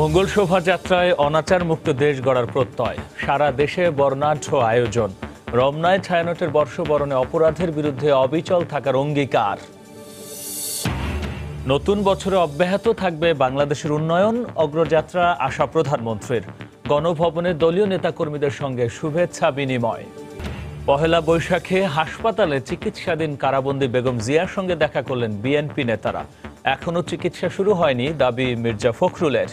মঙ্গল শোভাযাত্রায় অনাচার মুক্ত দেশ গড়ার প্রত্যয় সারা দেশে বর্ণাঢ্য আয়োজন রমনায় ছায়ানটের বর্ষবরণে অপরাধের বিরুদ্ধে অবিচল থাকার অঙ্গীকার নতুন বছরে অব্যাহত থাকবে বাংলাদেশের উন্নয়ন অগ্রযাত্রা আশা প্রধানমন্ত্রীর গণভবনে দলীয় নেতাকর্মীদের সঙ্গে শুভেচ্ছা বিনিময় পহেলা বৈশাখে হাসপাতালে চিকিৎসাধীন কারাবন্দী বেগম জিয়ার সঙ্গে দেখা করলেন বিএনপি নেতারা এখনও চিকিৎসা শুরু হয়নি দাবি মির্জা ফখরুলের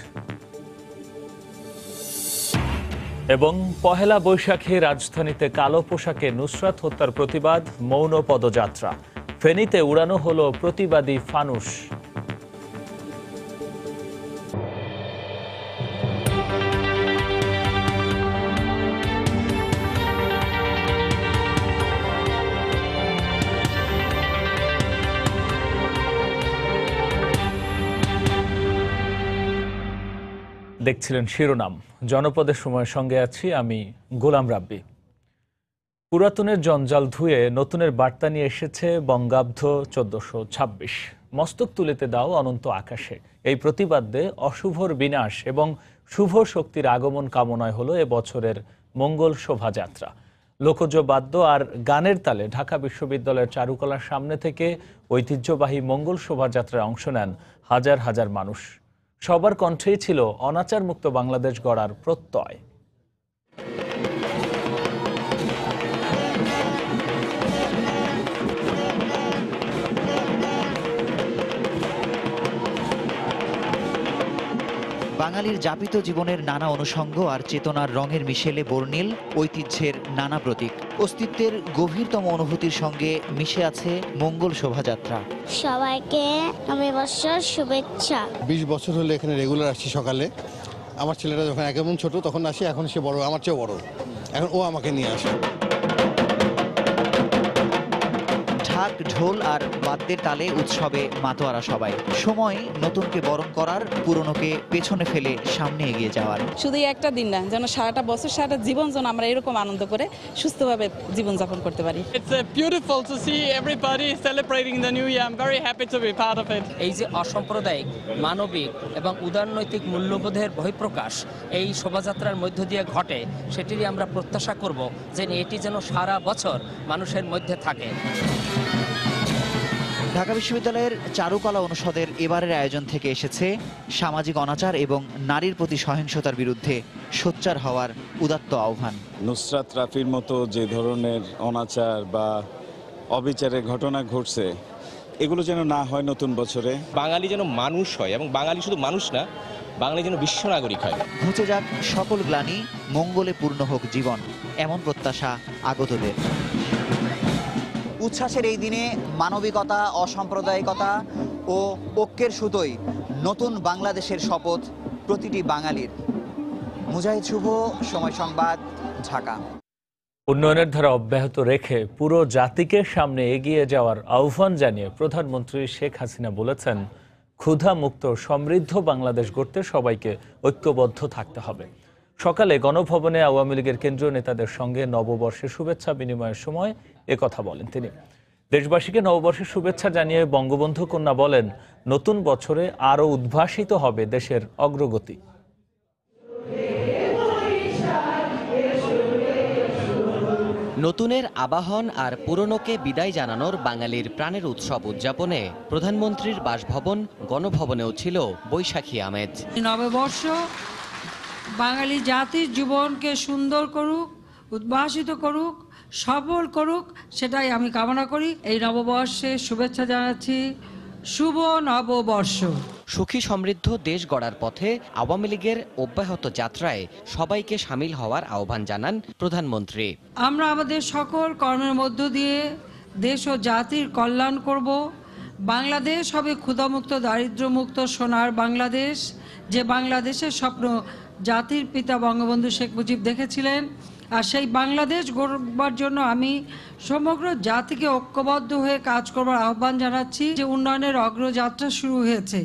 এবং পহেলা বৈশাখে রাজধানীতে কালো পোশাকে নুসরাত হত্যার প্রতিবাদ মৌন পদযাত্রা ফেনীতে উড়ানো হলো প্রতিবাদী ফানুস দেখছিলেন শিরোনাম জনপদের সময়ের সঙ্গে আছি আমি গোলাম রাব্বি পুরাতনের জঞ্জাল ধুয়ে নতুনের বার্তা নিয়ে এসেছে বঙ্গাব্ধ চোদ্দশো ছাব্বিশ মস্তক তুলেতে দাও অনন্ত আকাশে এই প্রতিবাদ্যে অশুভর বিনাশ এবং শুভ শক্তির আগমন কামনায় হলো বছরের মঙ্গল শোভাযাত্রা লোকজ বাদ্য আর গানের তালে ঢাকা বিশ্ববিদ্যালয়ের চারুকলার সামনে থেকে ঐতিহ্যবাহী মঙ্গল শোভাযাত্রায় অংশ নেন হাজার হাজার মানুষ সবার কণ্ঠেই ছিল অনাচার মুক্ত বাংলাদেশ গড়ার প্রত্যয় বাঙালির যাপিত জীবনের নানা অনুষঙ্গ আর চেতনার রঙের মিশেলে বর্ণিল ঐতিহ্যের নানা প্রতীক অস্তিত্বের গভীরতম অনুভূতির সঙ্গে মিশে আছে মঙ্গল শোভাযাত্রা সবাইকে নববর্ষের শুভেচ্ছা বিশ বছর হলে এখানে রেগুলার আসছি সকালে আমার ছেলেটা যখন একেবারে ছোট তখন আসি এখন সে বড় আমার চেয়েও বড় এখন ও আমাকে নিয়ে আসে ঢাক ঢোল আর বাদ্যের তালে উৎসবে মাতোয়ারা সবাই সময় নতুনকে বরণ করার পুরনোকে পেছনে ফেলে সামনে এগিয়ে যাওয়ার শুধু একটা দিন না যেন সারাটা বছর সারাটা জীবন যেন আমরা এরকম আনন্দ করে সুস্থভাবে জীবনযাপন করতে পারি a beautiful to see everybody celebrating the new year I am very happy to be part of it এই যে অসাম্প্রদায়িক মানবিক এবং উদারনৈতিক মূল্যবোধের বহিঃপ্রকাশ এই শোভাযাত্রার মধ্য দিয়ে ঘটে সেটিরই আমরা প্রত্যাশা করব যে এটি যেন সারা বছর মানুষের মধ্যে থাকে ঢাকা বিশ্ববিদ্যালয়ের চারুকলা অনুষদের এবারের আয়োজন থেকে এসেছে সামাজিক অনাচার এবং নারীর প্রতি সহিংসতার বিরুদ্ধে সোচ্চার হওয়ার উদাত্ত আহ্বান নুসরাত রাফির মতো যে ধরনের অনাচার বা অবিচারের ঘটনা ঘটছে এগুলো যেন না হয় নতুন বছরে বাঙালি যেন মানুষ হয় এবং বাঙালি শুধু মানুষ না বাঙালি যেন বিশ্ব নাগরিক হয় ঘুচে যাক সকল গ্লানি মঙ্গলে পূর্ণ হোক জীবন এমন প্রত্যাশা আগতদের উচ্ছ্বাসের এই দিনে মানবিকতা অসাম্প্রদায়িকতা ও ঐক্যের সুতোই নতুন বাংলাদেশের শপথ প্রতিটি বাঙালির মুজাহিদ শুভ সময় সংবাদ ঢাকা উন্নয়নের ধারা অব্যাহত রেখে পুরো জাতিকে সামনে এগিয়ে যাওয়ার আহ্বান জানিয়ে প্রধানমন্ত্রী শেখ হাসিনা বলেছেন ক্ষুধামুক্ত সমৃদ্ধ বাংলাদেশ গড়তে সবাইকে ঐক্যবদ্ধ থাকতে হবে সকালে গণভবনে আওয়ামী লীগের কেন্দ্রীয় নেতাদের সঙ্গে নববর্ষের শুভেচ্ছা বিনিময়ের সময় একথা কথা বলেন তিনি দেশবাসীকে নববর্ষের শুভেচ্ছা জানিয়ে বঙ্গবন্ধু কন্যা বলেন নতুন বছরে আরও উদ্ভাসিত হবে দেশের অগ্রগতি নতুনের আবাহন আর পুরনোকে বিদায় জানানোর বাঙালির প্রাণের উৎসব উদযাপনে প্রধানমন্ত্রীর বাসভবন গণভবনেও ছিল বৈশাখী আমেজ নববর্ষ বাঙালি জাতির জীবনকে সুন্দর করুক উদ্ভাসিত করুক সফল করুক সেটাই আমি কামনা করি এই নববর্ষে শুভেচ্ছা জানাচ্ছি শুভ নববর্ষ সুখী সমৃদ্ধ দেশ গড়ার পথে আওয়ামী লীগের অব্যাহত যাত্রায় সবাইকে সামিল হওয়ার আহ্বান জানান প্রধানমন্ত্রী আমরা আমাদের সকল কর্মের মধ্য দিয়ে দেশ ও জাতির কল্যাণ করব বাংলাদেশ হবে ক্ষুধামুক্ত দারিদ্রমুক্ত সোনার বাংলাদেশ যে বাংলাদেশের স্বপ্ন জাতির পিতা বঙ্গবন্ধু শেখ মুজিব দেখেছিলেন আর সেই বাংলাদেশ গড়বার জন্য আমি সমগ্র জাতিকে ঐক্যবদ্ধ হয়ে কাজ করবার আহ্বান জানাচ্ছি যে উন্নয়নের অগ্রযাত্রা শুরু হয়েছে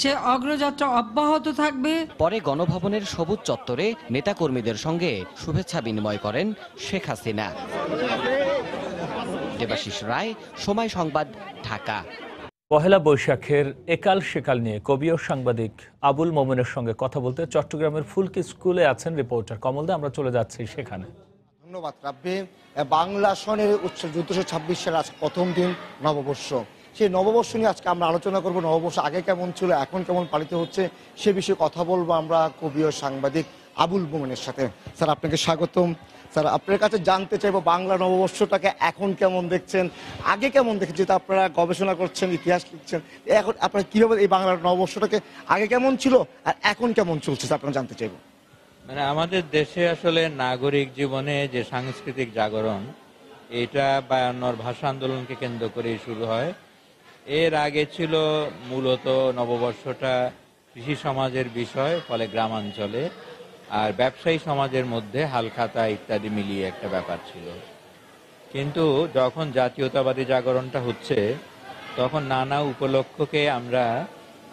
সে অগ্রযাত্রা অব্যাহত থাকবে পরে গণভবনের সবুজ চত্বরে নেতাকর্মীদের সঙ্গে শুভেচ্ছা বিনিময় করেন শেখ হাসিনা দেবাশিস রায় সময় সংবাদ ঢাকা পহেলা বৈশাখের একাল সেকাল নিয়ে কবি ও সাংবাদিক আবুল মোমেনের সঙ্গে কথা বলতে চট্টগ্রামের ফুলকি স্কুলে আছেন রিপোর্টার কমলদা আমরা চলে যাচ্ছি সেখানে ধন্যবাদ রাব্বি বাংলা সনের উৎসব দুশো ছাব্বিশ সালের আজ প্রথম দিন নববর্ষ সেই নববর্ষ নিয়ে আজকে আমরা আলোচনা করবো নববর্ষ আগে কেমন ছিল এখন কেমন পালিত হচ্ছে সে বিষয়ে কথা বলবো আমরা কবি ও সাংবাদিক আবুল মোমেনের সাথে স্যার আপনাকে স্বাগতম স্যার আপনার কাছে জানতে চাইবো বাংলা নববর্ষটাকে এখন কেমন দেখছেন আগে কেমন দেখেন যেহেতু আপনারা গবেষণা করছেন ইতিহাস লিখছেন এখন আপনারা কীভাবে এই বাংলা নববর্ষটাকে আগে কেমন ছিল আর এখন কেমন চলছে আপনারা জানতে চাইব মানে আমাদের দেশে আসলে নাগরিক জীবনে যে সাংস্কৃতিক জাগরণ এটা বায়ান্নর ভাষা আন্দোলনকে কেন্দ্র করেই শুরু হয় এর আগে ছিল মূলত নববর্ষটা কৃষি সমাজের বিষয় ফলে গ্রামাঞ্চলে আর ব্যবসায়ী সমাজের মধ্যে হালখাতা ইত্যাদি মিলিয়ে একটা ব্যাপার ছিল কিন্তু যখন জাতীয়তাবাদী জাগরণটা হচ্ছে তখন নানা উপলক্ষকে আমরা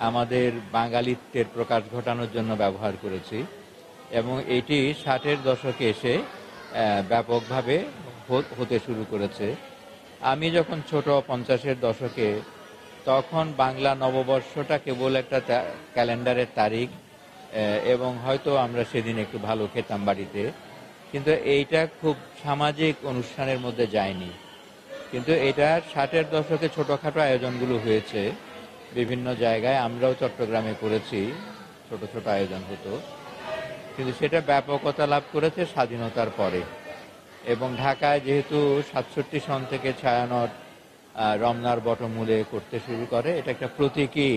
আমাদের বাঙালিত্বের প্রকাশ ঘটানোর জন্য ব্যবহার করেছি এবং এটি ষাটের দশকে এসে ব্যাপকভাবে হতে শুরু করেছে আমি যখন ছোট পঞ্চাশের দশকে তখন বাংলা নববর্ষটা কেবল একটা ক্যালেন্ডারের তারিখ এবং হয়তো আমরা সেদিন একটু ভালো খেতাম বাড়িতে কিন্তু এইটা খুব সামাজিক অনুষ্ঠানের মধ্যে যায়নি কিন্তু এটা ষাটের দশকে ছোটোখাটো আয়োজনগুলো হয়েছে বিভিন্ন জায়গায় আমরাও চট্টগ্রামে করেছি ছোট ছোট আয়োজন হতো কিন্তু সেটা ব্যাপকতা লাভ করেছে স্বাধীনতার পরে এবং ঢাকায় যেহেতু সাতষট্টি সন থেকে ছায়ানট রমনার বটমূলে করতে শুরু করে এটা একটা প্রতীকী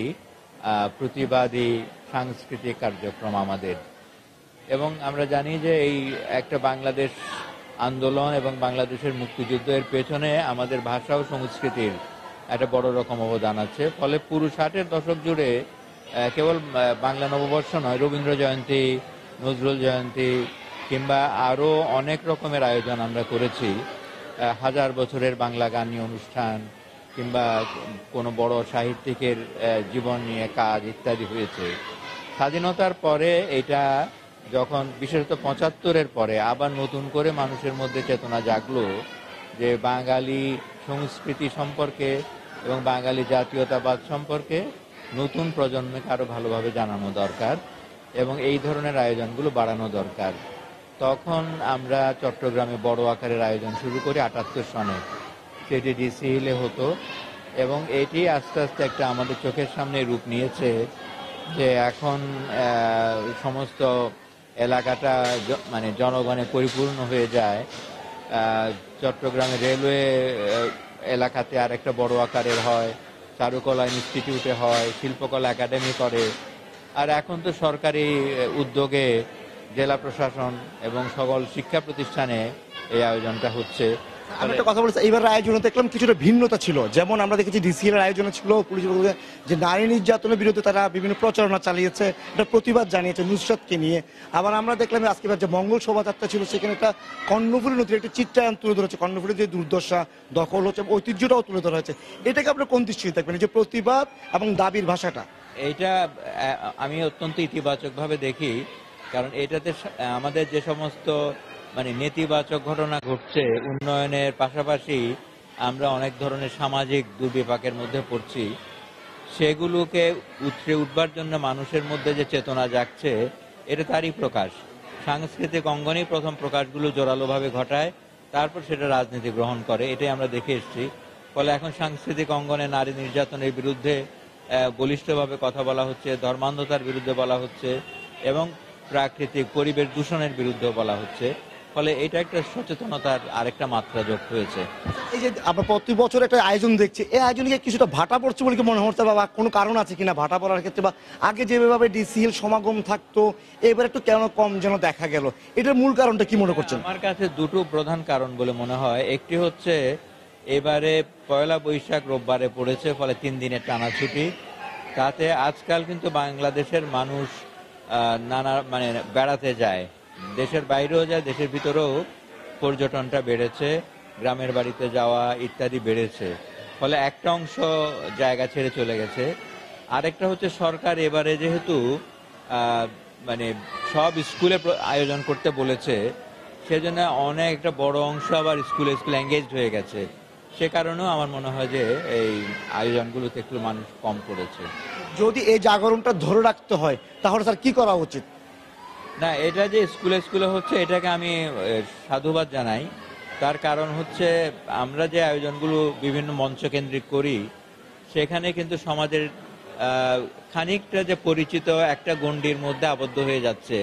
প্রতিবাদী সাংস্কৃতিক কার্যক্রম আমাদের এবং আমরা জানি যে এই একটা বাংলাদেশ আন্দোলন এবং বাংলাদেশের মুক্তিযুদ্ধের পেছনে আমাদের ভাষা ও সংস্কৃতির একটা বড় রকম অবদান আছে ফলে পুরো ষাটের দশক জুড়ে কেবল বাংলা নববর্ষ নয় রবীন্দ্র জয়ন্তী নজরুল জয়ন্তী কিংবা আরও অনেক রকমের আয়োজন আমরা করেছি হাজার বছরের বাংলা গান নিয়ে অনুষ্ঠান কিংবা কোনো বড় সাহিত্যিকের জীবন নিয়ে কাজ ইত্যাদি হয়েছে স্বাধীনতার পরে এটা যখন বিশেষত পঁচাত্তরের পরে আবার নতুন করে মানুষের মধ্যে চেতনা জাগলো যে বাঙালি সংস্কৃতি সম্পর্কে এবং বাঙালি জাতীয়তাবাদ সম্পর্কে নতুন প্রজন্মকে আরও ভালোভাবে জানানো দরকার এবং এই ধরনের আয়োজনগুলো বাড়ানো দরকার তখন আমরা চট্টগ্রামে বড় আকারের আয়োজন শুরু করি আটাত্তর সনে সেটি ডিসি হিলে হতো এবং এটি আস্তে আস্তে একটা আমাদের চোখের সামনে রূপ নিয়েছে যে এখন সমস্ত এলাকাটা মানে জনগণে পরিপূর্ণ হয়ে যায় চট্টগ্রামে রেলওয়ে এলাকাতে আর একটা বড় আকারের হয় চারুকলা ইনস্টিটিউটে হয় শিল্পকলা একাডেমি করে আর এখন তো সরকারি উদ্যোগে জেলা প্রশাসন এবং সকল শিক্ষা প্রতিষ্ঠানে এই আয়োজনটা হচ্ছে আমি একটা কথা বলছি দেখলাম কিছুটা ভিন্নতা ছিল যেমন আমরা দেখেছি ছিল যে নারী নির্যাতনের বিরুদ্ধে তারা বিভিন্ন প্রচারণা চালিয়েছে একটা প্রতিবাদ জানিয়েছে নিয়ে আবার আমরা দেখলাম যে মঙ্গল ছিল সেখানে একটা নদীর একটা চিত্রায়ন তুলে ধরেছে যে দুর্দশা দখল হচ্ছে ঐতিহ্যটাও তুলে ধরা হয়েছে এটাকে এবং দাবির ভাষাটা এইটা আমি অত্যন্ত ভাবে দেখি কারণ এটাতে আমাদের যে সমস্ত মানে নেতিবাচক ঘটনা ঘটছে উন্নয়নের পাশাপাশি আমরা অনেক ধরনের সামাজিক দুর্বিপাকের মধ্যে পড়ছি সেগুলোকে উচ্ছে উঠবার জন্য মানুষের মধ্যে যে চেতনা জাগছে এটা তারই প্রকাশ সাংস্কৃতিক অঙ্গনেই প্রথম প্রকাশগুলো জোরালোভাবে ঘটায় তারপর সেটা রাজনীতি গ্রহণ করে এটাই আমরা দেখে এসছি ফলে এখন সাংস্কৃতিক অঙ্গনে নারী নির্যাতনের বিরুদ্ধে বলিষ্ঠভাবে কথা বলা হচ্ছে ধর্মান্ধতার বিরুদ্ধে বলা হচ্ছে এবং প্রাকৃতিক পরিবেশ দূষণের বিরুদ্ধে বলা হচ্ছে ফলে এটা একটা সচেতনতার আরেকটা মাত্রা যোগ হয়েছে এই যে আমরা প্রতি বছর একটা আয়োজন দেখছি এই আয়োজনকে কিছুটা ভাটা পড়ছে বলে কি মনে হচ্ছে বা কোনো কারণ আছে কিনা ভাটা পড়ার ক্ষেত্রে বা আগে যেভাবে ডিসিএল সমাগম থাকতো এবার একটু কেন কম যেন দেখা গেল এটার মূল কারণটা কি মনে করছেন আমার কাছে দুটো প্রধান কারণ বলে মনে হয় একটি হচ্ছে এবারে পয়লা বৈশাখ রোববারে পড়েছে ফলে তিন দিনের টানা ছুটি তাতে আজকাল কিন্তু বাংলাদেশের মানুষ নানা মানে বেড়াতে যায় দেশের বাইরেও যায় দেশের ভিতরেও পর্যটনটা বেড়েছে গ্রামের বাড়িতে যাওয়া ইত্যাদি বেড়েছে ফলে একটা অংশ জায়গা ছেড়ে চলে গেছে আরেকটা হচ্ছে সরকার এবারে যেহেতু মানে সব স্কুলে আয়োজন করতে বলেছে সেজন্য অনেক একটা বড় অংশ আবার স্কুলে স্কুলে এঙ্গেজ হয়ে গেছে সে কারণেও আমার মনে হয় যে এই আয়োজনগুলোতে একটু মানুষ কম করেছে যদি এই জাগরণটা ধরে রাখতে হয় তাহলে স্যার কি করা উচিত না এটা যে স্কুলে স্কুলে হচ্ছে এটাকে আমি সাধুবাদ জানাই তার কারণ হচ্ছে আমরা যে আয়োজনগুলো বিভিন্ন মঞ্চ কেন্দ্রিক করি সেখানে কিন্তু সমাজের খানিকটা যে পরিচিত একটা গণ্ডির মধ্যে আবদ্ধ হয়ে যাচ্ছে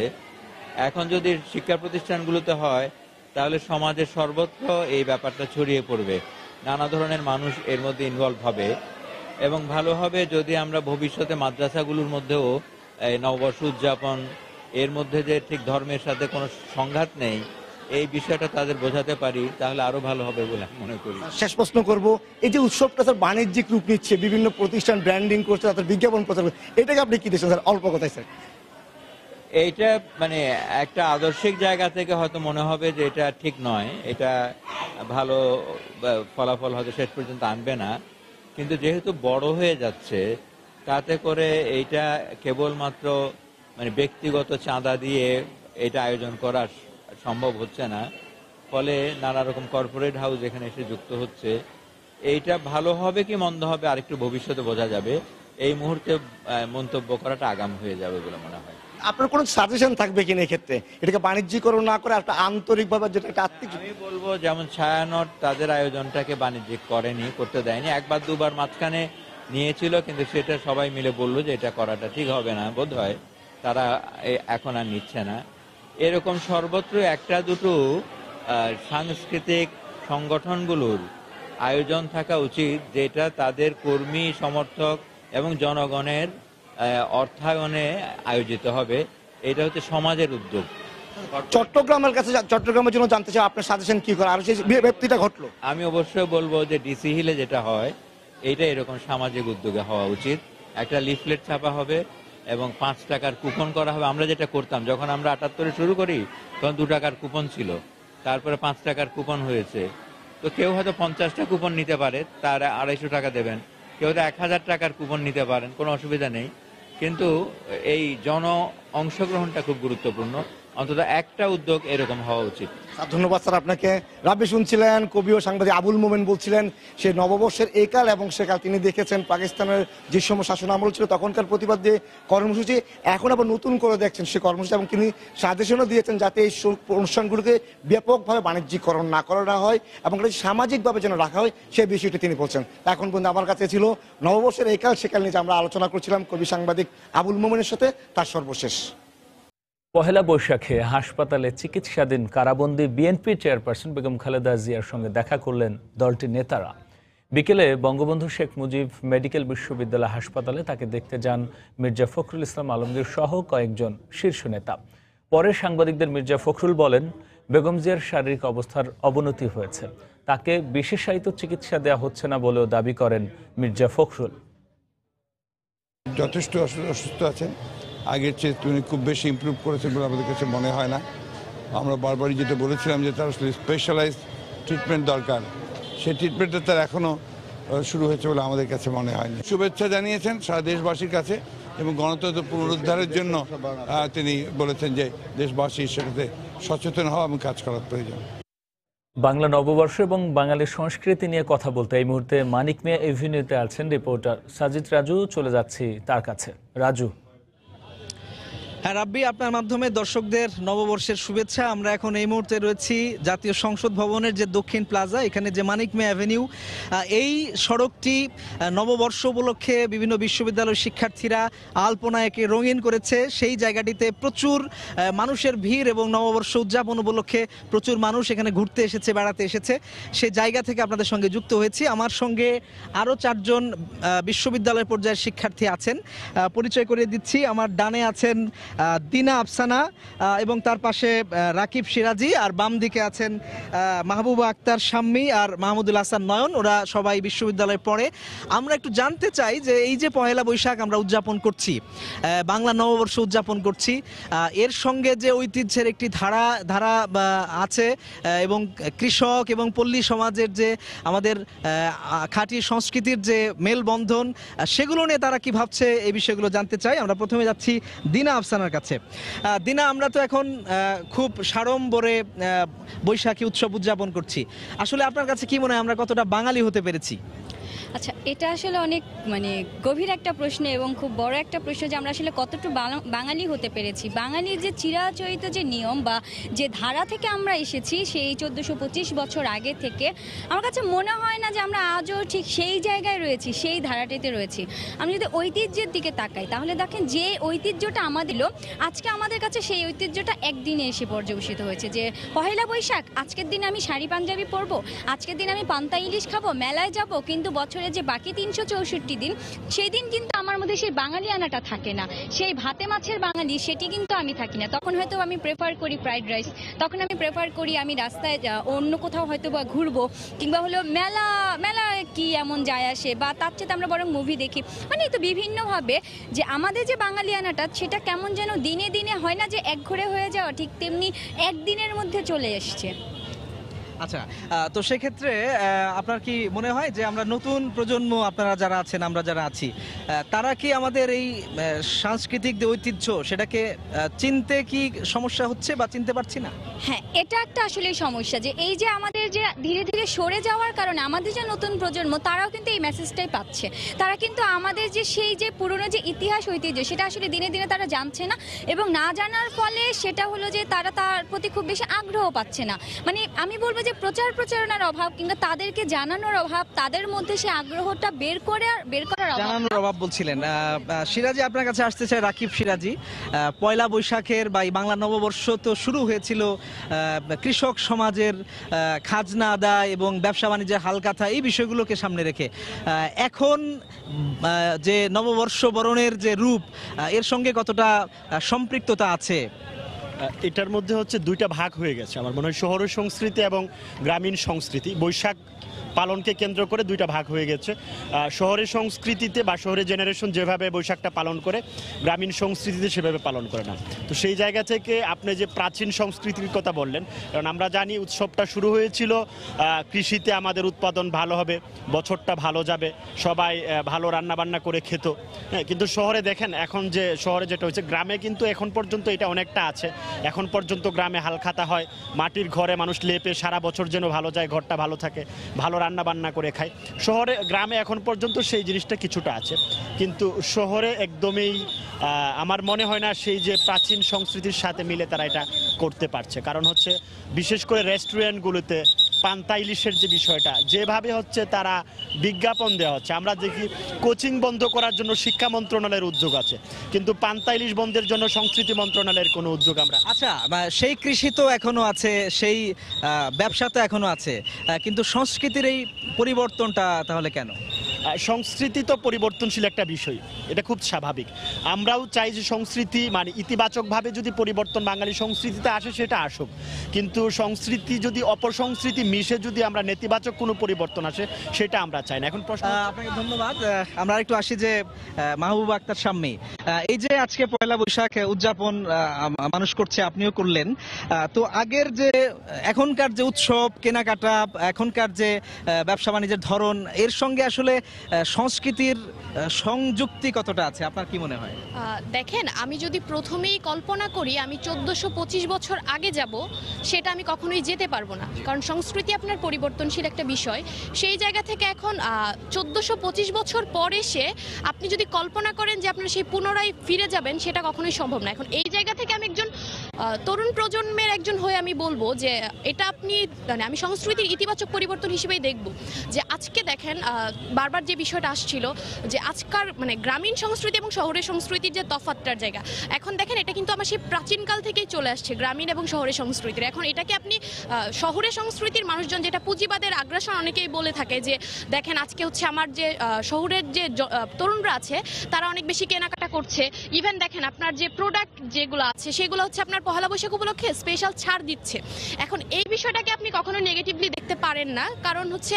এখন যদি শিক্ষা প্রতিষ্ঠানগুলোতে হয় তাহলে সমাজের সর্বত্র এই ব্যাপারটা ছড়িয়ে পড়বে নানা ধরনের মানুষ এর মধ্যে ইনভলভ হবে এবং ভালো হবে যদি আমরা ভবিষ্যতে মাদ্রাসাগুলোর মধ্যেও নববর্ষ উদযাপন এর মধ্যে যে ঠিক ধর্মের সাথে কোনো সংঘাত নেই এই বিষয়টা তাদের বোঝাতে পারি তাহলে আরো ভালো হবে বলে মনে করি শেষ প্রশ্ন করব এই যে উৎসবটা স্যার বাণিজ্যিক রূপ নিচ্ছে বিভিন্ন প্রতিষ্ঠান ব্র্যান্ডিং করছে তাদের বিজ্ঞাপন প্রচার করছে এটাকে আপনি কি দেখছেন স্যার অল্প কথায় স্যার এইটা মানে একটা আদর্শিক জায়গা থেকে হয়তো মনে হবে যে এটা ঠিক নয় এটা ভালো ফলাফল হয়তো শেষ পর্যন্ত আনবে না কিন্তু যেহেতু বড় হয়ে যাচ্ছে তাতে করে এইটা কেবলমাত্র মানে ব্যক্তিগত চাঁদা দিয়ে এটা আয়োজন করা সম্ভব হচ্ছে না ফলে নানা রকম কর্পোরেট হাউস এখানে এসে যুক্ত হচ্ছে এইটা ভালো হবে কি মন্দ হবে আরেকটু ভবিষ্যতে বোঝা যাবে এই মুহূর্তে মন্তব্য করাটা আগাম হয়ে যাবে বলে মনে হয় আপনার কোনো সাজেশন থাকবে কিনা ক্ষেত্রে এটাকে বাণিজ্যিকরণ না করে একটা আন্তরিকভাবে যেটা একটা আত্মিক আমি বলবো যেমন ছায়ানট তাদের আয়োজনটাকে বাণিজ্যিক করেনি করতে দেয়নি একবার দুবার মাঝখানে নিয়েছিল কিন্তু সেটা সবাই মিলে বললো যে এটা করাটা ঠিক হবে না বোধ হয় তারা এখন আর নিচ্ছে না এরকম সর্বত্র একটা দুটো সাংস্কৃতিক সংগঠনগুলোর আয়োজন থাকা উচিত যেটা তাদের কর্মী সমর্থক এবং জনগণের অর্থায়নে আয়োজিত হবে এটা হচ্ছে সমাজের উদ্যোগ চট্টগ্রামের কাছে চট্টগ্রামের জন্য জানতে চাই আপনার সাজেশন কি করে আর সেই ব্যক্তিটা ঘটলো আমি অবশ্যই বলবো যে ডিসি হিলে যেটা হয় এটা এরকম সামাজিক উদ্যোগে হওয়া উচিত একটা লিফলেট ছাপা হবে এবং পাঁচ টাকার কুপন করা হবে আমরা যেটা করতাম যখন আমরা আটাত্তরে শুরু করি তখন দু টাকার কুপন ছিল তারপরে পাঁচ টাকার কুপন হয়েছে তো কেউ হয়তো পঞ্চাশটা কুপন নিতে পারে তার আড়াইশো টাকা দেবেন কেউ হয়তো এক হাজার টাকার কুপন নিতে পারেন কোনো অসুবিধা নেই কিন্তু এই জন অংশগ্রহণটা খুব গুরুত্বপূর্ণ অন্তত একটা উদ্যোগ এরকম হওয়া উচিত ধন্যবাদ স্যার আপনাকে রাব্বি শুনছিলেন কবি ও সাংবাদিক আবুল মোমেন বলছিলেন সে নববর্ষের একাল এবং সেকাল তিনি দেখেছেন পাকিস্তানের যে সময় শাসন আমল ছিল তখনকার প্রতিবাদ দিয়ে কর্মসূচি এখন আবার নতুন করে দেখছেন সে কর্মসূচি এবং তিনি সাজেশনও দিয়েছেন যাতে এই অনুষ্ঠানগুলোকে ব্যাপকভাবে বাণিজ্যিকরণ না করা হয় এবং সামাজিকভাবে যেন রাখা হয় সেই বিষয়টি তিনি বলছেন এখন পর্যন্ত আমার কাছে ছিল নববর্ষের একাল সেকাল নিয়ে আমরা আলোচনা করছিলাম কবি সাংবাদিক আবুল মোমেনের সাথে তার সর্বশেষ পহেলা বৈশাখে হাসপাতালে চিকিৎসাধীন কারাবন্দী বিএনপি চেয়ারপারসন বেগম খালেদা জিয়ার সঙ্গে দেখা করলেন দলটির নেতারা বিকেলে বঙ্গবন্ধু শেখ মুজিব মেডিকেল বিশ্ববিদ্যালয় হাসপাতালে তাকে দেখতে যান মির্জা ফখরুল ইসলাম আলমগীর সহ কয়েকজন শীর্ষ নেতা পরে সাংবাদিকদের মির্জা ফখরুল বলেন বেগম জিয়ার শারীরিক অবস্থার অবনতি হয়েছে তাকে বিশেষায়িত চিকিৎসা দেওয়া হচ্ছে না বলেও দাবি করেন মির্জা ফখরুল যথেষ্ট অসুস্থ আছেন আগের চেয়ে তিনি খুব বেশি ইম্প্রুভ করেছেন বলে আমাদের কাছে মনে হয় না আমরা বারবারই যেটা বলেছিলাম যে তার আসলে স্পেশালাইজ ট্রিটমেন্ট দরকার সেই ট্রিটমেন্টটা তার এখনও শুরু হয়েছে বলে আমাদের কাছে মনে হয়নি শুভেচ্ছা জানিয়েছেন সারা দেশবাসীর কাছে এবং গণতন্ত্র পুনরুদ্ধারের জন্য তিনি বলেছেন যে দেশবাসীর সাথে সচেতন হওয়া এবং কাজ করার প্রয়োজন বাংলা নববর্ষ এবং বাঙালির সংস্কৃতি নিয়ে কথা বলতে এই মুহূর্তে মানিক মিয়া এভিনিউতে আছেন রিপোর্টার সাজিদ রাজু চলে যাচ্ছি তার কাছে রাজু হ্যাঁ রাব্বি আপনার মাধ্যমে দর্শকদের নববর্ষের শুভেচ্ছা আমরা এখন এই মুহূর্তে রয়েছি জাতীয় সংসদ ভবনের যে দক্ষিণ প্লাজা এখানে যে মানিক মে অ্যাভিনিউ এই সড়কটি নববর্ষ উপলক্ষে বিভিন্ন বিশ্ববিদ্যালয়ের শিক্ষার্থীরা আলপনা একে রঙিন করেছে সেই জায়গাটিতে প্রচুর মানুষের ভিড় এবং নববর্ষ উদযাপন উপলক্ষে প্রচুর মানুষ এখানে ঘুরতে এসেছে বেড়াতে এসেছে সেই জায়গা থেকে আপনাদের সঙ্গে যুক্ত হয়েছি আমার সঙ্গে আরও চারজন বিশ্ববিদ্যালয় পর্যায়ের শিক্ষার্থী আছেন পরিচয় করে দিচ্ছি আমার ডানে আছেন দিনা আফসানা এবং তার পাশে রাকিব সিরাজি আর বাম দিকে আছেন মাহবুবা আক্তার শাম্মী আর মাহমুদুল হাসান নয়ন ওরা সবাই বিশ্ববিদ্যালয়ে পড়ে আমরা একটু জানতে চাই যে এই যে পহেলা বৈশাখ আমরা উদযাপন করছি বাংলা নববর্ষ উদযাপন করছি এর সঙ্গে যে ঐতিহ্যের একটি ধারা ধারা আছে এবং কৃষক এবং পল্লী সমাজের যে আমাদের খাঁটি সংস্কৃতির যে মেলবন্ধন সেগুলো নিয়ে তারা কি ভাবছে এই বিষয়গুলো জানতে চাই আমরা প্রথমে যাচ্ছি দিনা আফসানা আপনার কাছে দিনা আমরা তো এখন খুব সাড়ম্বরে বৈশাখী উৎসব উদযাপন করছি আসলে আপনার কাছে কি মনে হয় আমরা কতটা বাঙালি হতে পেরেছি আচ্ছা এটা আসলে অনেক মানে গভীর একটা প্রশ্ন এবং খুব বড় একটা প্রশ্ন যে আমরা আসলে কতটুকু বাঙালি হতে পেরেছি বাঙালির যে চিরাচরিত যে নিয়ম বা যে ধারা থেকে আমরা এসেছি সেই চোদ্দোশো পঁচিশ বছর আগে থেকে আমার কাছে মনে হয় না যে আমরা আজও ঠিক সেই জায়গায় রয়েছি সেই ধারাটিতে রয়েছি আমি যদি ঐতিহ্যের দিকে তাকাই তাহলে দেখেন যে ঐতিহ্যটা আমাদের আজকে আমাদের কাছে সেই ঐতিহ্যটা একদিনে এসে পর্যবেসিত হয়েছে যে পহেলা বৈশাখ আজকের দিন আমি শাড়ি পাঞ্জাবি পরবো আজকের দিন আমি পান্তা ইলিশ খাবো মেলায় যাব কিন্তু বছর বছরে যে বাকি তিনশো চৌষট্টি দিন সেই দিন কিন্তু আমার মধ্যে সেই বাঙালি আনাটা থাকে না সেই ভাতে মাছের বাঙালি সেটি কিন্তু আমি থাকি না তখন হয়তো আমি প্রেফার করি ফ্রাইড রাইস তখন আমি প্রেফার করি আমি রাস্তায় অন্য কোথাও হয়তো বা ঘুরবো কিংবা হলো মেলা মেলা কি এমন যায় আসে বা তার চেয়ে আমরা বরং মুভি দেখি মানে তো বিভিন্নভাবে যে আমাদের যে বাঙালি আনাটা সেটা কেমন যেন দিনে দিনে হয় না যে ঘরে হয়ে যাওয়া ঠিক তেমনি একদিনের মধ্যে চলে এসছে আচ্ছা তো সেক্ষেত্রে আপনার কি মনে হয় যে আমরা নতুন প্রজন্ম আপনারা যারা আছেন আমরা যারা আছি তারা কি আমাদের এই সাংস্কৃতিক যে ঐতিহ্য সেটাকে চিনতে কি সমস্যা হচ্ছে বা চিনতে পারছি না হ্যাঁ এটা একটা আসলে সমস্যা যে এই যে আমাদের যে ধীরে ধীরে সরে যাওয়ার কারণে আমাদের যে নতুন প্রজন্ম তারাও কিন্তু এই মেসেজটাই পাচ্ছে তারা কিন্তু আমাদের যে সেই যে পুরনো যে ইতিহাস ঐতিহ্য সেটা আসলে দিনে দিনে তারা জানছে না এবং না জানার ফলে সেটা হলো যে তারা তার প্রতি খুব বেশি আগ্রহ পাচ্ছে না মানে আমি বলবো যে প্রচার প্রচারণার অভাব কিংবা তাদেরকে জানানোর অভাব তাদের মধ্যে সে আগ্রহটা বের করে বের করার অভাব জানানোর অভাব বলছিলেন সিরাজি আপনার কাছে আসতে চাই রাকিব সিরাজি পয়লা বৈশাখের বা বাংলা নববর্ষ তো শুরু হয়েছিল কৃষক সমাজের খাজনা আদায় এবং ব্যবসা বাণিজ্যের হালকাথা এই বিষয়গুলোকে সামনে রেখে এখন যে নববর্ষ বরণের যে রূপ এর সঙ্গে কতটা সম্পৃক্ততা আছে এটার মধ্যে হচ্ছে দুইটা ভাগ হয়ে গেছে আমার মনে হয় শহরের সংস্কৃতি এবং গ্রামীণ সংস্কৃতি বৈশাখ পালনকে কেন্দ্র করে দুইটা ভাগ হয়ে গেছে শহরের সংস্কৃতিতে বা শহরের জেনারেশন যেভাবে বৈশাখটা পালন করে গ্রামীণ সংস্কৃতিতে সেভাবে পালন করে না তো সেই জায়গা থেকে আপনি যে প্রাচীন সংস্কৃতির কথা বললেন কারণ আমরা জানি উৎসবটা শুরু হয়েছিল কৃষিতে আমাদের উৎপাদন ভালো হবে বছরটা ভালো যাবে সবাই ভালো রান্নাবান্না করে খেত হ্যাঁ কিন্তু শহরে দেখেন এখন যে শহরে যেটা হয়েছে গ্রামে কিন্তু এখন পর্যন্ত এটা অনেকটা আছে এখন পর্যন্ত গ্রামে হালখাতা হয় মাটির ঘরে মানুষ লেপে সারা বছর যেন ভালো যায় ঘরটা ভালো থাকে ভালো রান্না বান্না করে খায় শহরে গ্রামে এখন পর্যন্ত সেই জিনিসটা কিছুটা আছে কিন্তু শহরে একদমই আমার মনে হয় না সেই যে প্রাচীন সংস্কৃতির সাথে মিলে তারা এটা করতে পারছে কারণ হচ্ছে বিশেষ করে রেস্টুরেন্টগুলোতে পান্তা ইলিশের যে বিষয়টা যেভাবে হচ্ছে তারা বিজ্ঞাপন দেওয়া হচ্ছে আমরা দেখি কোচিং বন্ধ করার জন্য শিক্ষা মন্ত্রণালয়ের উদ্যোগ আছে কিন্তু পান্তা ইলিশ বন্ধের জন্য সংস্কৃতি মন্ত্রণালয়ের কোনো উদ্যোগ আমরা আচ্ছা সেই কৃষি তো এখনো আছে সেই ব্যবসা তো এখনো আছে কিন্তু সংস্কৃতির এই পরিবর্তনটা তাহলে কেন সংস্কৃতি তো পরিবর্তনশীল একটা বিষয় এটা খুব স্বাভাবিক আমরাও চাই যে সংস্কৃতি মানে ইতিবাচকভাবে যদি পরিবর্তন বাঙালি সংস্কৃতিতে আসে সেটা আসুক কিন্তু সংস্কৃতি যদি অপসংস্কৃতি মিশে যদি আমরা নেতিবাচক কোনো পরিবর্তন আসে সেটা আমরা চাই না এখন প্রশ্ন আপনাকে ধন্যবাদ আমরা একটু আসি যে মাহবুব আক্তার সামনে এই যে আজকে পয়লা বৈশাখ উদযাপন মানুষ করছে আপনিও করলেন তো আগের যে এখনকার যে উৎসব কেনাকাটা এখনকার যে ব্যবসা বাণিজ্যের ধরন এর সঙ্গে আসলে সংস্কৃতির সংযুক্তি কতটা আছে আপনার কি মনে হয় দেখেন আমি যদি প্রথমেই কল্পনা করি আমি চোদ্দশো পঁচিশ বছর আগে যাব সেটা আমি কখনোই যেতে পারবো না কারণ সংস্কৃতি আপনার পরিবর্তনশীল একটা বিষয় সেই জায়গা থেকে এখন চোদ্দোশো পঁচিশ বছর পর এসে আপনি যদি কল্পনা করেন যে আপনার সেই পুনরায় ফিরে যাবেন সেটা কখনোই সম্ভব না এখন এই জায়গা থেকে আমি একজন তরুণ প্রজন্মের একজন হয়ে আমি বলবো যে এটা আপনি মানে আমি সংস্কৃতির ইতিবাচক পরিবর্তন হিসেবেই দেখব যে আজকে দেখেন বারবার আমার যে বিষয়টা আসছিল যে আজকার মানে গ্রামীণ সংস্কৃতি এবং শহরের সংস্কৃতির যে তফাতটার জায়গা এখন দেখেন এটা কিন্তু আমার সেই প্রাচীনকাল থেকেই চলে আসছে গ্রামীণ এবং শহরের সংস্কৃতির এখন এটাকে আপনি শহরের সংস্কৃতির মানুষজন যেটা পুঁজিবাদের আগ্রাসন অনেকেই বলে থাকে যে দেখেন আজকে হচ্ছে আমার যে শহরের যে তরুণরা আছে তারা অনেক বেশি কেনাকাটা করছে ইভেন দেখেন আপনার যে প্রোডাক্ট যেগুলো আছে সেগুলো হচ্ছে আপনার পহলা বৈশাখ উপলক্ষে স্পেশাল ছাড় দিচ্ছে এখন এই বিষয়টাকে আপনি কখনো নেগেটিভলি দেখতে পারেন না কারণ হচ্ছে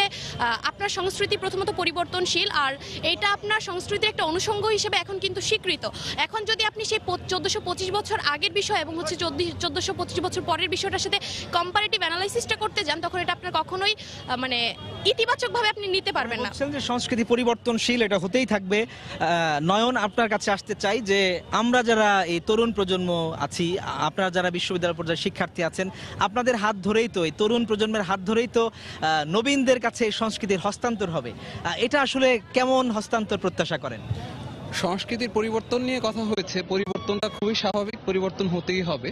আপনার সংস্কৃতি প্রথমত পরিবর্তন পরিবর্তনশীল আর এটা আপনার সংস্কৃতির একটা অনুষঙ্গ হিসেবে এখন কিন্তু স্বীকৃত এখন যদি আপনি সেই চোদ্দোশো পঁচিশ বছর আগের বিষয় এবং হচ্ছে চোদ্দোশো পঁচিশ বছর পরের বিষয়টার সাথে কম্পারেটিভ অ্যানালাইসিসটা করতে যান তখন এটা আপনার কখনোই মানে ইতিবাচকভাবে আপনি নিতে পারবেন না যে সংস্কৃতি পরিবর্তনশীল এটা হতেই থাকবে নয়ন আপনার কাছে আসতে চাই যে আমরা যারা এই তরুণ প্রজন্ম আছি আপনারা যারা বিশ্ববিদ্যালয় পর্যায়ে শিক্ষার্থী আছেন আপনাদের হাত ধরেই তো এই তরুণ প্রজন্মের হাত ধরেই তো নবীনদের কাছে সংস্কৃতির হস্তান্তর হবে এটা আসলে কেমন হস্তান্তর প্রত্যাশা করেন সংস্কৃতির পরিবর্তন নিয়ে কথা হয়েছে পরিবর্তনটা খুবই স্বাভাবিক পরিবর্তন হতেই হবে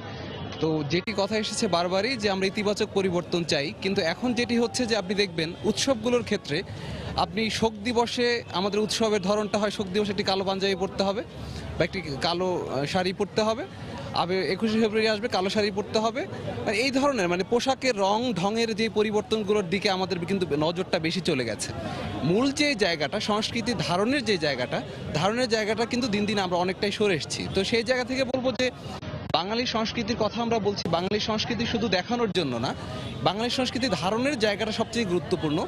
তো যেটি কথা এসেছে বারবারই যে আমরা ইতিবাচক পরিবর্তন চাই কিন্তু এখন যেটি হচ্ছে যে আপনি দেখবেন উৎসবগুলোর ক্ষেত্রে আপনি শোক দিবসে আমাদের উৎসবের ধরনটা হয় শোক দিবসে একটি কালো পাঞ্জাবি পরতে হবে বা একটি কালো শাড়ি পরতে হবে আবে একুশে ফেব্রুয়ারি আসবে কালো শাড়ি পরতে হবে আর এই ধরনের মানে পোশাকের রং ঢঙের যে পরিবর্তনগুলোর দিকে আমাদের কিন্তু নজরটা বেশি চলে গেছে মূল যে জায়গাটা সংস্কৃতি ধারণের যে জায়গাটা ধারণের জায়গাটা কিন্তু দিন দিন আমরা অনেকটাই সরে এসেছি তো সেই জায়গা থেকে বলবো যে বাঙালি সংস্কৃতির কথা আমরা বলছি বাঙালি সংস্কৃতি শুধু দেখানোর জন্য না বাঙালি সংস্কৃতি ধারণের জায়গাটা সবচেয়ে গুরুত্বপূর্ণ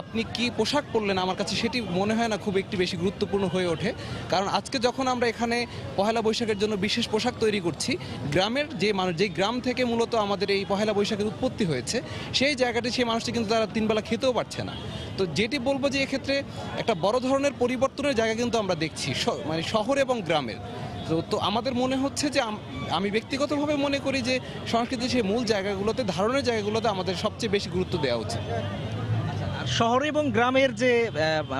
আপনি কি পোশাক পরলেন আমার কাছে সেটি মনে হয় না খুব একটি বেশি গুরুত্বপূর্ণ হয়ে ওঠে কারণ আজকে যখন আমরা এখানে পহেলা বৈশাখের জন্য বিশেষ পোশাক তৈরি করছি গ্রামের যে মানুষ যেই গ্রাম থেকে মূলত আমাদের এই পহেলা বৈশাখের উৎপত্তি হয়েছে সেই জায়গাটি সেই মানুষটি কিন্তু তারা তিনবেলা খেতেও পারছে না তো যেটি বলবো যে এক্ষেত্রে একটা বড় ধরনের পরিবর্তনের জায়গা কিন্তু আমরা দেখছি মানে শহর এবং গ্রামের তো তো আমাদের মনে হচ্ছে যে আমি ব্যক্তিগতভাবে মনে করি যে সংস্কৃতির সেই মূল জায়গাগুলোতে ধারণের জায়গাগুলোতে আমাদের সবচেয়ে বেশি গুরুত্ব দেওয়া উচিত শহর এবং গ্রামের যে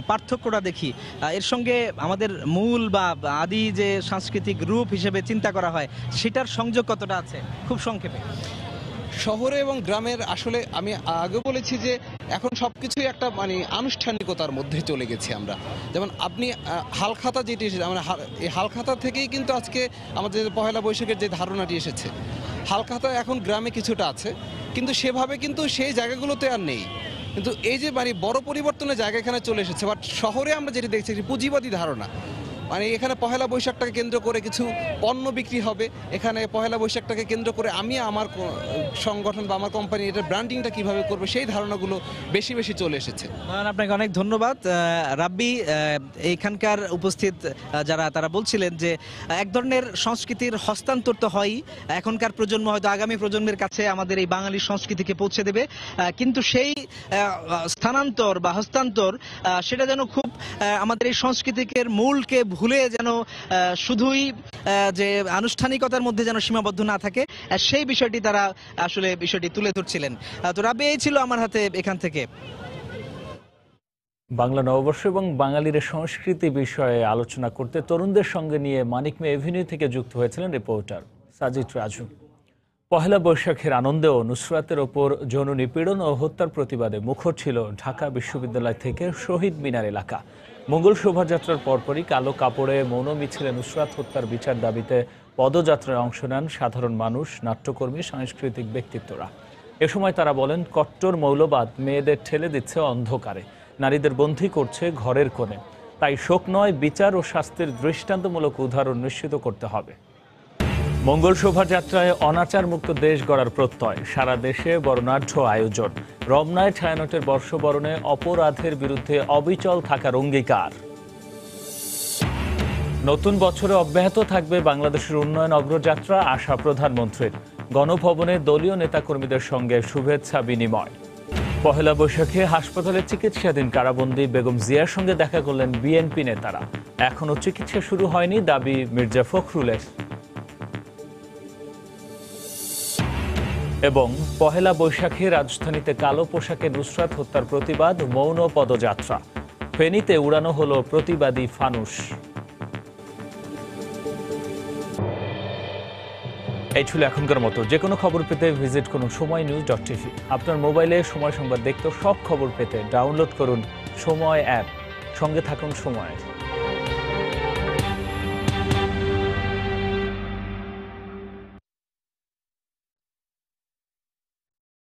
পার্থক্যটা দেখি এর সঙ্গে আমাদের মূল বা আদি যে সাংস্কৃতিক রূপ হিসেবে চিন্তা করা হয় সেটার সংযোগ কতটা আছে খুব সংক্ষেপে শহরে এবং গ্রামের আসলে আমি আগে বলেছি যে এখন সব কিছুই একটা মানে আনুষ্ঠানিকতার মধ্যে চলে গেছি আমরা যেমন আপনি হালখাতা যেটি এসেছে মানে এই হালখাতা থেকেই কিন্তু আজকে আমাদের পহেলা বৈশাখের যে ধারণাটি এসেছে হালখাতা এখন গ্রামে কিছুটা আছে কিন্তু সেভাবে কিন্তু সেই জায়গাগুলোতে আর নেই কিন্তু এই যে মানে বড় পরিবর্তনের জায়গা এখানে চলে এসেছে বাট শহরে আমরা যেটি দেখছি পুঁজিবাদী ধারণা মানে এখানে পহেলা বৈশাখটাকে কেন্দ্র করে কিছু পণ্য বিক্রি হবে এখানে পহেলা বৈশাখটাকে কেন্দ্র করে আমি আমার সংগঠন বা আমার কোম্পানি এটা ব্র্যান্ডিংটা কিভাবে করবে সেই ধারণাগুলো বেশি বেশি চলে এসেছে আপনাকে অনেক ধন্যবাদ রাব্বি এখানকার উপস্থিত যারা তারা বলছিলেন যে এক ধরনের সংস্কৃতির হস্তান্তর তো হয় এখনকার প্রজন্ম হয়তো আগামী প্রজন্মের কাছে আমাদের এই বাঙালি সংস্কৃতিকে পৌঁছে দেবে কিন্তু সেই স্থানান্তর বা হস্তান্তর সেটা যেন খুব আমাদের এই সংস্কৃতিকের মূলকে ভুল ভুলে যেন শুধুই যে আনুষ্ঠানিকতার মধ্যে যেন সীমাবদ্ধ না থাকে সেই বিষয়টি তারা আসলে বিষয়টি তুলে ধরছিলেন তো রাবে এই ছিল আমার হাতে এখান থেকে বাংলা নববর্ষ এবং বাঙালির সংস্কৃতি বিষয়ে আলোচনা করতে তরুণদের সঙ্গে নিয়ে মানিক মে এভিনিউ থেকে যুক্ত হয়েছিলেন রিপোর্টার সাজিদ রাজু পহেলা বৈশাখের আনন্দেও নুসরাতের ওপর যৌন নিপীড়ন ও হত্যার প্রতিবাদে মুখর ছিল ঢাকা বিশ্ববিদ্যালয় থেকে শহীদ মিনার এলাকা মঙ্গল শোভাযাত্রার পরপরই কালো কাপড়ে মৌন মিছিলে নুসরাত হত্যার বিচার দাবিতে পদযাত্রায় অংশ নেন সাধারণ মানুষ নাট্যকর্মী সাংস্কৃতিক ব্যক্তিত্বরা এ সময় তারা বলেন কট্টর মৌলবাদ মেয়েদের ঠেলে দিচ্ছে অন্ধকারে নারীদের বন্ধি করছে ঘরের কোণে তাই শোক নয় বিচার ও শাস্তির দৃষ্টান্তমূলক উদাহরণ নিশ্চিত করতে হবে মঙ্গল শোভাযাত্রায় অনাচার মুক্ত দেশ গড়ার প্রত্যয় সারা দেশে বর্ণাঢ্য আয়োজন রমনায় ছায়ানটের বর্ষবরণে অপরাধের বিরুদ্ধে অবিচল থাকার অঙ্গীকার নতুন বছরে অব্যাহত থাকবে বাংলাদেশের উন্নয়ন অগ্রযাত্রা আশা প্রধানমন্ত্রীর গণভবনে দলীয় নেতাকর্মীদের সঙ্গে শুভেচ্ছা বিনিময় পহেলা বৈশাখে হাসপাতালে চিকিৎসাধীন কারাবন্দী বেগম জিয়ার সঙ্গে দেখা করলেন বিএনপি নেতারা এখনও চিকিৎসা শুরু হয়নি দাবি মির্জা ফখরুলের এবং পহেলা বৈশাখে রাজধানীতে কালো পোশাকে নুসরাত হত্যার প্রতিবাদ মৌন পদযাত্রা ফেনীতে উড়ানো হল প্রতিবাদী ফানুষ এই ছিল এখনকার মতো যে কোনো খবর পেতে ভিজিট করুন সময় নিউজ ডট টিভি আপনার মোবাইলে সময় সংবাদ দেখতে সব খবর পেতে ডাউনলোড করুন সময় অ্যাপ সঙ্গে থাকুন সময়